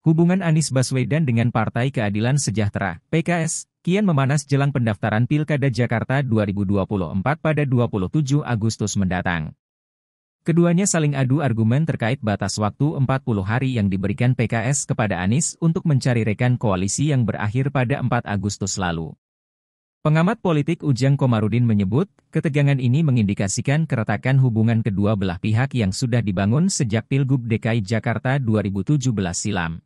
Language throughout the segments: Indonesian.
Hubungan Anies Baswedan dengan Partai Keadilan Sejahtera, PKS, kian memanas jelang pendaftaran Pilkada Jakarta 2024 pada 27 Agustus mendatang. Keduanya saling adu argumen terkait batas waktu 40 hari yang diberikan PKS kepada Anies untuk mencari rekan koalisi yang berakhir pada 4 Agustus lalu. Pengamat politik Ujang Komarudin menyebut, ketegangan ini mengindikasikan keretakan hubungan kedua belah pihak yang sudah dibangun sejak Pilgub DKI Jakarta 2017 silam.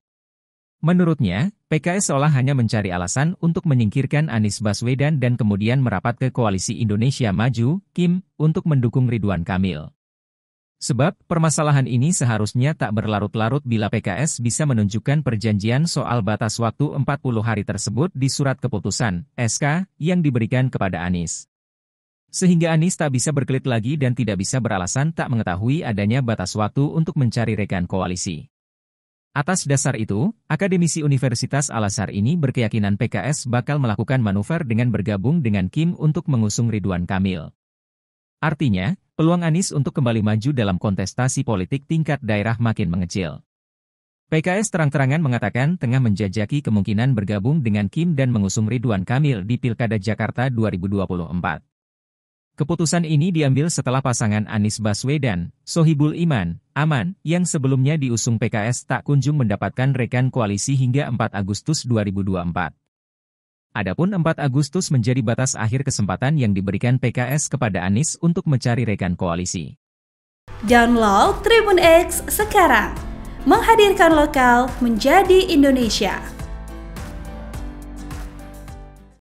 Menurutnya, PKS seolah hanya mencari alasan untuk menyingkirkan Anies Baswedan dan kemudian merapat ke Koalisi Indonesia Maju, Kim, untuk mendukung Ridwan Kamil. Sebab, permasalahan ini seharusnya tak berlarut-larut bila PKS bisa menunjukkan perjanjian soal batas waktu 40 hari tersebut di surat keputusan, SK, yang diberikan kepada Anies. Sehingga Anies tak bisa berkelit lagi dan tidak bisa beralasan tak mengetahui adanya batas waktu untuk mencari rekan koalisi. Atas dasar itu, akademisi Universitas Al-Azhar ini berkeyakinan PKS bakal melakukan manuver dengan bergabung dengan Kim untuk mengusung Ridwan Kamil. Artinya, peluang Anies untuk kembali maju dalam kontestasi politik tingkat daerah makin mengecil. PKS terang-terangan mengatakan tengah menjajaki kemungkinan bergabung dengan Kim dan mengusung Ridwan Kamil di Pilkada Jakarta 2024. Keputusan ini diambil setelah pasangan Anies Baswedan, Sohibul Iman, Aman, yang sebelumnya diusung PKS tak kunjung mendapatkan rekan koalisi hingga 4 Agustus 2024. Adapun 4 Agustus menjadi batas akhir kesempatan yang diberikan PKS kepada Anies untuk mencari rekan koalisi. Download Tribun X sekarang. Menghadirkan lokal menjadi Indonesia.